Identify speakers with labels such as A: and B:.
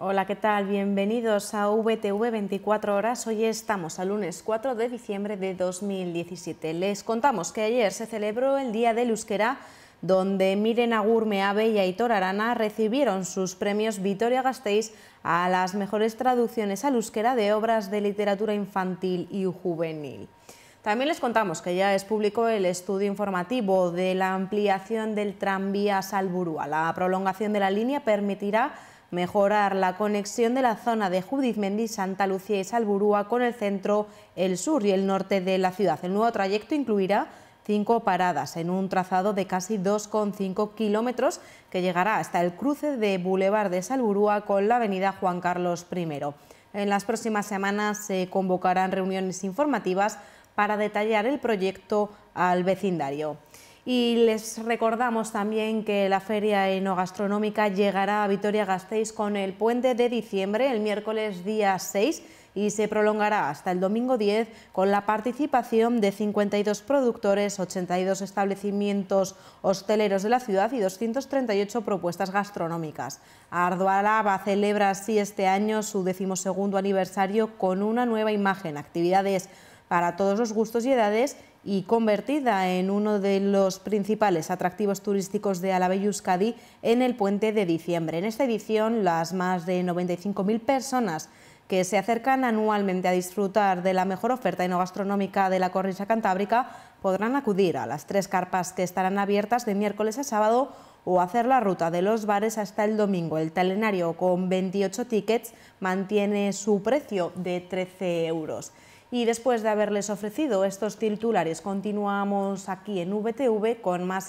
A: Hola, ¿qué tal? Bienvenidos a VTV 24 horas. Hoy estamos al lunes 4 de diciembre de 2017. Les contamos que ayer se celebró el Día del Euskera donde Miren agurme abella y Aitor Arana recibieron sus premios Vitoria Gasteiz a las mejores traducciones al euskera de obras de literatura infantil y juvenil. También les contamos que ya es público el estudio informativo de la ampliación del tranvía Salburúa. La prolongación de la línea permitirá mejorar la conexión de la zona de Judizmendi, Santa Lucía y Salburúa con el centro, el sur y el norte de la ciudad. El nuevo trayecto incluirá cinco paradas en un trazado de casi 2,5 kilómetros que llegará hasta el cruce de Boulevard de Salburúa con la avenida Juan Carlos I. En las próximas semanas se convocarán reuniones informativas para detallar el proyecto al vecindario. Y les recordamos también que la feria enogastronómica llegará a Vitoria-Gasteiz con el puente de diciembre, el miércoles día 6, y se prolongará hasta el domingo 10 con la participación de 52 productores, 82 establecimientos hosteleros de la ciudad y 238 propuestas gastronómicas. Ardualaba celebra así este año su decimosegundo aniversario con una nueva imagen, actividades para todos los gustos y edades y convertida en uno de los principales atractivos turísticos de Alave y Euskadi en el puente de diciembre. En esta edición, las más de 95.000 personas que se acercan anualmente a disfrutar de la mejor oferta enogastronómica de la cornisa cantábrica podrán acudir a las tres carpas que estarán abiertas de miércoles a sábado o hacer la ruta de los bares hasta el domingo. El telenario con 28 tickets mantiene su precio de 13 euros. Y después de haberles ofrecido estos titulares, continuamos aquí en VTV con más